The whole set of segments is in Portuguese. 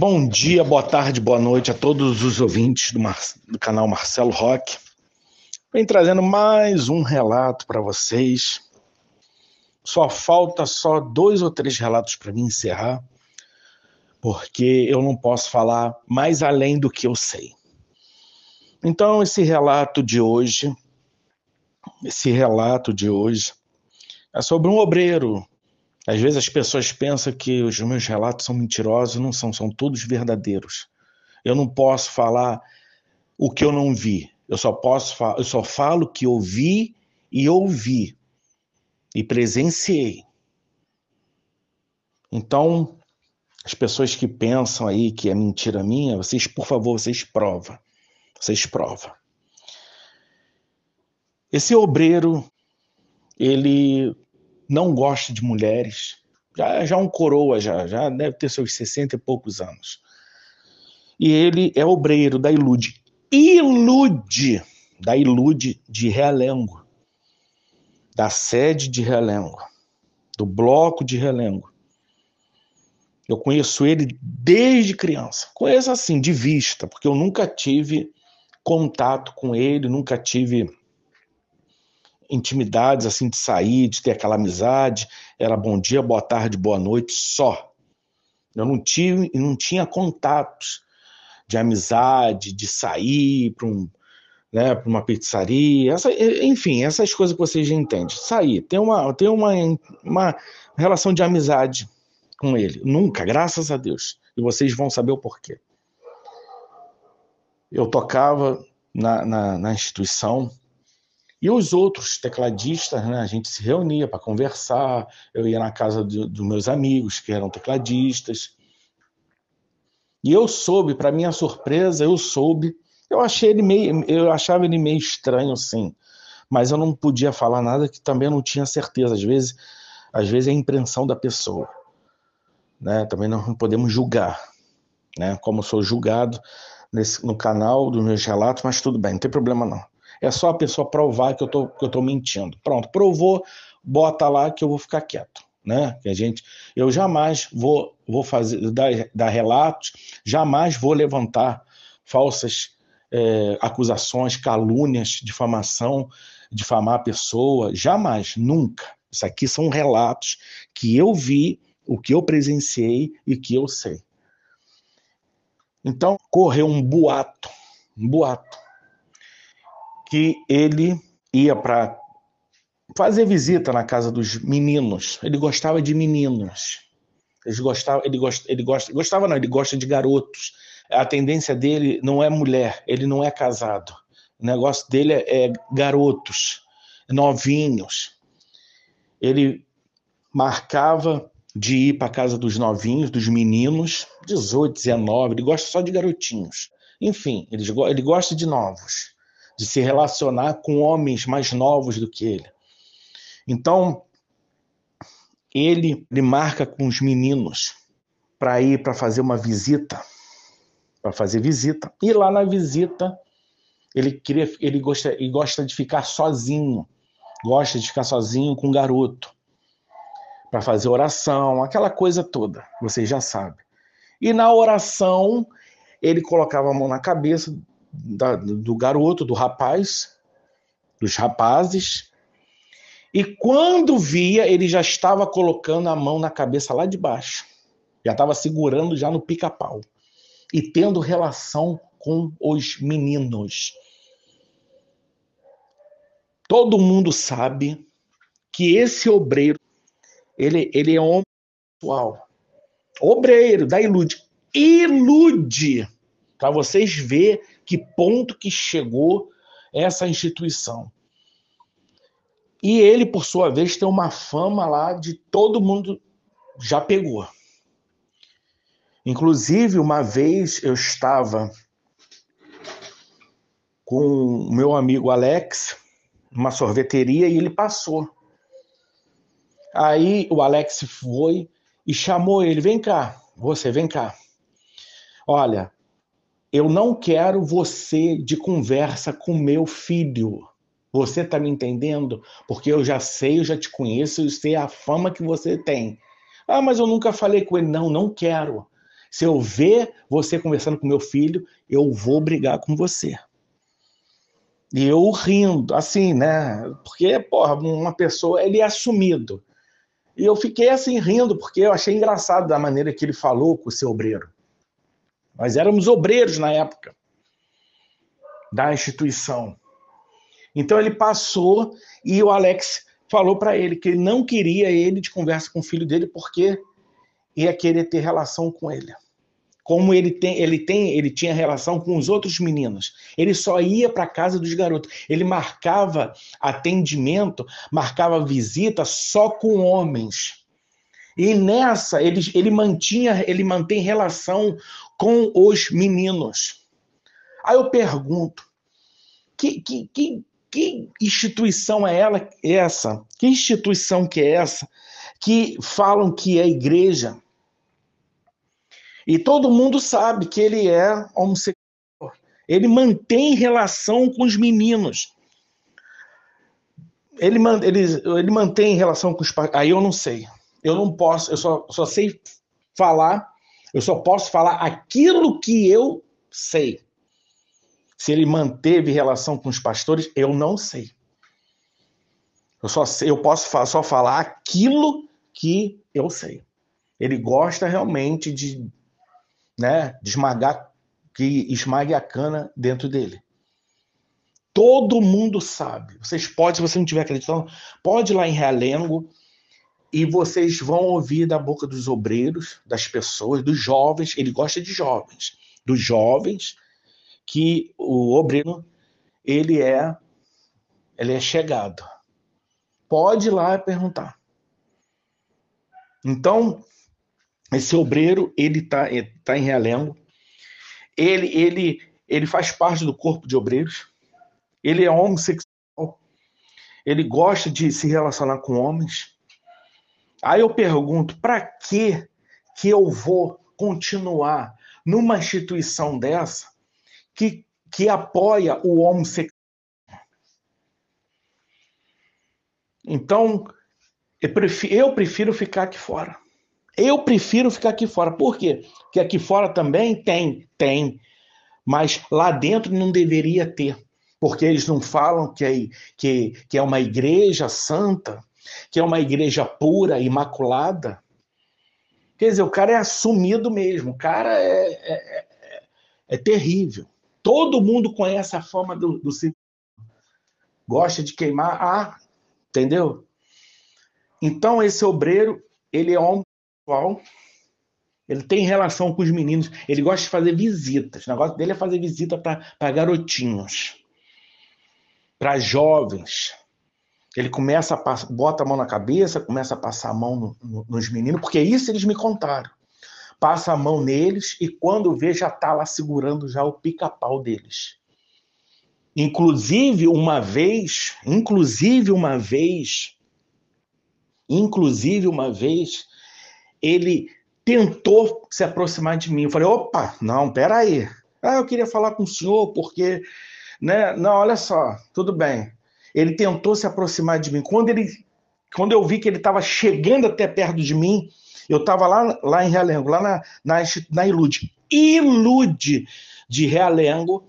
Bom dia, boa tarde, boa noite a todos os ouvintes do, Mar... do canal Marcelo Rock. Vem trazendo mais um relato para vocês. Só falta só dois ou três relatos para mim encerrar, porque eu não posso falar mais além do que eu sei. Então, esse relato de hoje, esse relato de hoje é sobre um obreiro às vezes as pessoas pensam que os meus relatos são mentirosos, não são, são todos verdadeiros. Eu não posso falar o que eu não vi. Eu só posso eu só falo que eu vi e ouvi e presenciei. Então, as pessoas que pensam aí que é mentira minha, vocês, por favor, vocês prova. Vocês prova. Esse obreiro, ele não gosta de mulheres, já, já um coroa, já, já deve ter seus 60 e poucos anos. E ele é obreiro da Ilude. Ilude! Da Ilude de Realengo. Da sede de Realengo. Do bloco de Realengo. Eu conheço ele desde criança. Conheço assim, de vista, porque eu nunca tive contato com ele, nunca tive intimidades assim de sair, de ter aquela amizade, era bom dia, boa tarde, boa noite, só. Eu não tinha, não tinha contatos de amizade, de sair para um, né, para uma pizzaria, essa, enfim, essas coisas que vocês já entendem. Sair, ter uma, ter uma, uma relação de amizade com ele, nunca, graças a Deus. E vocês vão saber o porquê. Eu tocava na, na, na instituição, e os outros tecladistas, né, a gente se reunia para conversar, eu ia na casa dos meus amigos que eram tecladistas. E eu soube, para minha surpresa, eu soube. Eu achei ele meio, eu achava ele meio estranho, sim. Mas eu não podia falar nada que também não tinha certeza. Às vezes, às vezes é a impressão da pessoa, né? Também não podemos julgar, né? Como eu sou julgado nesse, no canal dos meus relatos, mas tudo bem, não tem problema não. É só a pessoa provar que eu tô, que eu tô mentindo. Pronto, provou, bota lá que eu vou ficar quieto. Né? Que a gente, eu jamais vou, vou fazer dar, dar relatos, jamais vou levantar falsas é, acusações, calúnias, difamação, difamar a pessoa, jamais, nunca. Isso aqui são relatos que eu vi, o que eu presenciei e que eu sei. Então correu um boato, um boato que ele ia para fazer visita na casa dos meninos. Ele gostava de meninos. Ele gostava, ele, gosta, ele gosta, gostava não, ele gosta de garotos. A tendência dele não é mulher, ele não é casado. O negócio dele é, é garotos, novinhos. Ele marcava de ir para a casa dos novinhos, dos meninos, 18, 19, ele gosta só de garotinhos. Enfim, ele, ele gosta de novos de se relacionar com homens mais novos do que ele. Então, ele, ele marca com os meninos para ir para fazer uma visita, para fazer visita. E lá na visita, ele queria, ele gosta, ele gosta de ficar sozinho, gosta de ficar sozinho com o um garoto para fazer oração, aquela coisa toda, vocês já sabem. E na oração, ele colocava a mão na cabeça da, do garoto, do rapaz, dos rapazes. E quando via, ele já estava colocando a mão na cabeça lá de baixo. Já estava segurando já no pica-pau. E tendo relação com os meninos. Todo mundo sabe que esse obreiro, ele, ele é homossexual. Obreiro, da ilude. Ilude! Para vocês verem que ponto que chegou essa instituição. E ele, por sua vez, tem uma fama lá de todo mundo já pegou. Inclusive, uma vez eu estava com o meu amigo Alex, numa sorveteria, e ele passou. Aí o Alex foi e chamou ele: vem cá, você vem cá. Olha, eu não quero você de conversa com meu filho. Você está me entendendo? Porque eu já sei, eu já te conheço, eu sei a fama que você tem. Ah, mas eu nunca falei com ele. Não, não quero. Se eu ver você conversando com meu filho, eu vou brigar com você. E eu rindo, assim, né? Porque, porra, uma pessoa, ele é assumido. E eu fiquei assim rindo, porque eu achei engraçado da maneira que ele falou com o seu obreiro. Nós éramos obreiros na época da instituição. Então ele passou e o Alex falou para ele que ele não queria ele de conversa com o filho dele porque ia querer ter relação com ele. Como ele tem, ele tem, ele tinha relação com os outros meninos. Ele só ia para casa dos garotos. Ele marcava atendimento, marcava visita só com homens. E nessa ele, ele mantinha, ele mantém relação com os meninos. Aí eu pergunto: que, que, que, que instituição é ela é essa? Que instituição que é essa que falam que é igreja? E todo mundo sabe que ele é homossexual. Ele mantém relação com os meninos. Ele, ele, ele mantém relação com os. Aí eu não sei. Eu não posso, eu só, só sei falar eu só posso falar aquilo que eu sei. Se ele manteve relação com os pastores, eu não sei. Eu só sei, eu posso só falar aquilo que eu sei. Ele gosta realmente de, né, de esmagar que esmague a cana dentro dele. Todo mundo sabe. Vocês podem, se você não tiver acreditando, pode ir lá em Realengo, e vocês vão ouvir da boca dos obreiros, das pessoas, dos jovens, ele gosta de jovens, dos jovens, que o obreiro, ele é, ele é chegado. Pode ir lá perguntar. Então, esse obreiro, ele está tá em Realengo, ele, ele, ele faz parte do corpo de obreiros, ele é homossexual, ele gosta de se relacionar com homens, Aí eu pergunto, para que que eu vou continuar numa instituição dessa que, que apoia o homossexual? Então, eu prefiro, eu prefiro ficar aqui fora. Eu prefiro ficar aqui fora. Por quê? Porque aqui fora também tem, tem. Mas lá dentro não deveria ter. Porque eles não falam que é, que, que é uma igreja santa que é uma igreja pura, imaculada. Quer dizer, o cara é assumido mesmo, o cara é, é, é, é terrível. Todo mundo conhece a fama do, do Gosta de queimar Ah, entendeu? Então, esse obreiro, ele é homossexual, ele tem relação com os meninos, ele gosta de fazer visitas. O negócio dele é fazer visita para garotinhos, para jovens. Ele começa a passar, bota a mão na cabeça, começa a passar a mão no, no, nos meninos, porque isso eles me contaram. Passa a mão neles e quando vê já tá lá segurando já o pica-pau deles. Inclusive uma vez, inclusive uma vez, inclusive uma vez, ele tentou se aproximar de mim. Eu falei: "Opa, não, pera aí. Ah, eu queria falar com o senhor porque né? Não, olha só, tudo bem ele tentou se aproximar de mim. Quando, ele, quando eu vi que ele estava chegando até perto de mim, eu estava lá, lá em Realengo, lá na, na, na Ilude. Ilude de Realengo.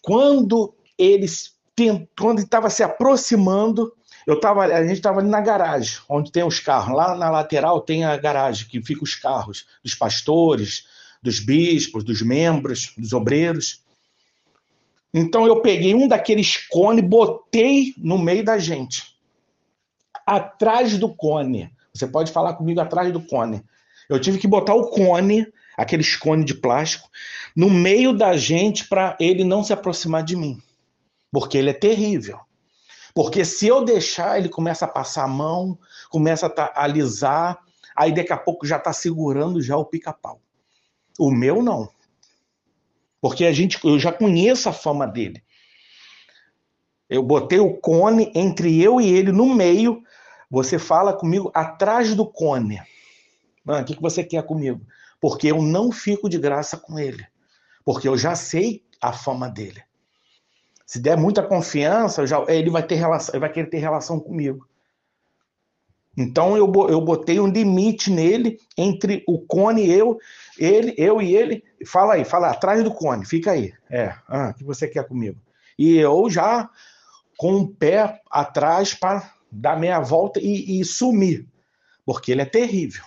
Quando ele estava se aproximando, eu tava, a gente estava ali na garagem, onde tem os carros. Lá na lateral tem a garagem, que fica os carros dos pastores, dos bispos, dos membros, dos obreiros. Então eu peguei um daqueles cones, botei no meio da gente. Atrás do cone. Você pode falar comigo atrás do cone. Eu tive que botar o cone, aqueles cone de plástico, no meio da gente para ele não se aproximar de mim. Porque ele é terrível. Porque se eu deixar, ele começa a passar a mão, começa a alisar, aí daqui a pouco já está segurando já o pica-pau. O meu não. Porque a gente, eu já conheço a fama dele. Eu botei o cone entre eu e ele no meio. Você fala comigo atrás do cone. Ah, o que, que você quer comigo? Porque eu não fico de graça com ele. Porque eu já sei a fama dele. Se der muita confiança, já, ele vai ter relação, ele vai querer ter relação comigo. Então eu, eu botei um limite nele entre o cone e eu, ele, eu e ele. Fala aí, fala atrás do cone, fica aí. É, ah, o que você quer comigo? E eu já com o pé atrás para dar meia volta e, e sumir, porque ele é terrível.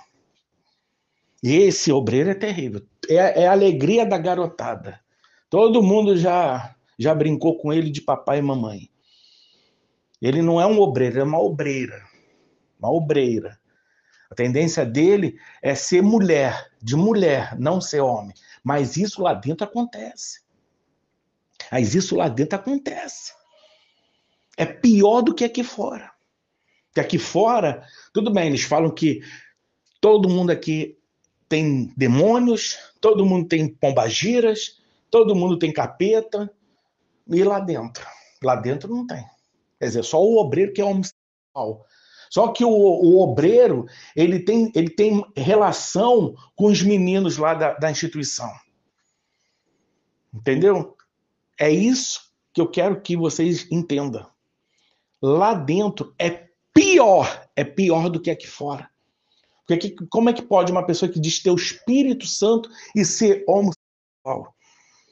E esse obreiro é terrível. É, é, a alegria da garotada. Todo mundo já já brincou com ele de papai e mamãe. Ele não é um obreiro, é uma obreira uma obreira. A tendência dele é ser mulher, de mulher, não ser homem. Mas isso lá dentro acontece. Mas isso lá dentro acontece. É pior do que aqui fora. Porque aqui fora, tudo bem, eles falam que todo mundo aqui tem demônios, todo mundo tem pombagiras, todo mundo tem capeta, e lá dentro? Lá dentro não tem. Quer dizer, só o obreiro que é homossexual. Só que o, o obreiro, ele tem, ele tem relação com os meninos lá da, da instituição. Entendeu? É isso que eu quero que vocês entendam. Lá dentro é pior, é pior do que aqui fora. Porque como é que pode uma pessoa que diz ter o Espírito Santo e ser homossexual,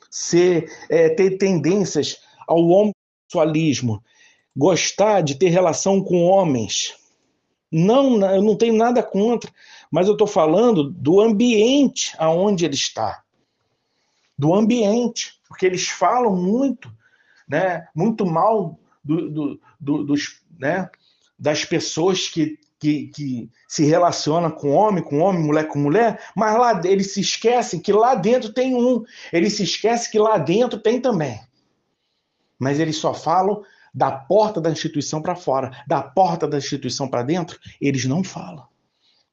ser, é, ter tendências ao homossexualismo, gostar de ter relação com homens, não, eu não tenho nada contra, mas eu estou falando do ambiente aonde ele está, do ambiente, porque eles falam muito, né, muito mal do, do, do, dos, né, das pessoas que, que, que se relacionam com homem, com homem, mulher com mulher, mas lá eles se esquecem que lá dentro tem um, eles se esquecem que lá dentro tem também, mas eles só falam da porta da instituição para fora, da porta da instituição para dentro, eles não falam.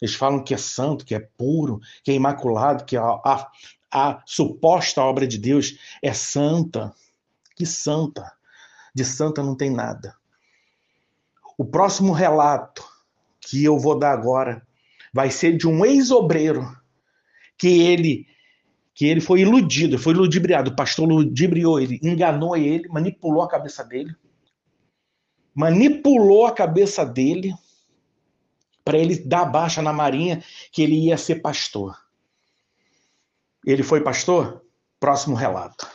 Eles falam que é santo, que é puro, que é imaculado, que a, a, a suposta obra de Deus é santa. Que santa! De santa não tem nada. O próximo relato que eu vou dar agora vai ser de um ex-obreiro que ele que ele foi iludido, foi ludibriado, o pastor ludibriou ele, enganou ele, manipulou a cabeça dele manipulou a cabeça dele para ele dar baixa na Marinha que ele ia ser pastor. Ele foi pastor? Próximo relato.